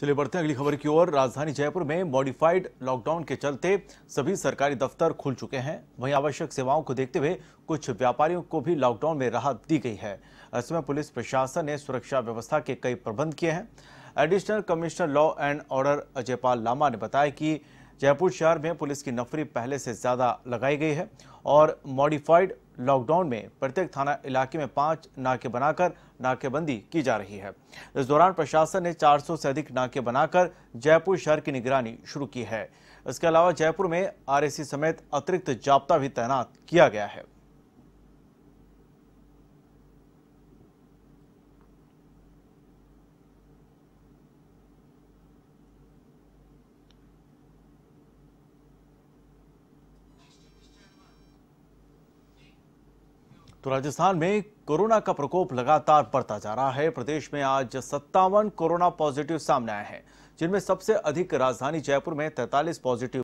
चलिए बढ़ते हैं अगली खबर की ओर राजधानी जयपुर में मॉडिफाइड लॉकडाउन के चलते सभी सरकारी दफ्तर खुल चुके हैं वहीं आवश्यक सेवाओं को देखते हुए कुछ व्यापारियों को भी लॉकडाउन में राहत दी गई है ऐसे में पुलिस प्रशासन ने सुरक्षा व्यवस्था के कई प्रबंध किए हैं additional commissioner law and order Ajaypal Lama ने बताया कि जयपुर शहर में पुलिस की नफरी पहले से ज़्यादा लगाई गई है और मॉडिफाइड लॉकडाउन में प्रत्येक थाना इलाके में पांच नाके बनाकर नाकेबंदी की जा रही है इस दौरान प्रशासन ने 400 से अधिक नाके बनाकर जयपुर शहर की निगरानी शुरू की है इसके अलावा जयपुर में आरएसी समेत अतिरिक्त जाप्ता भी तैनात किया गया है तो राजस्थान में कोरोना का प्रकोप लगातार बढ़ता जा रहा है प्रदेश में आज सत्तावन कोरोना पॉजिटिव सामने आए हैं जिनमें सबसे अधिक राजधानी जयपुर में तैतालीस पॉजिटिव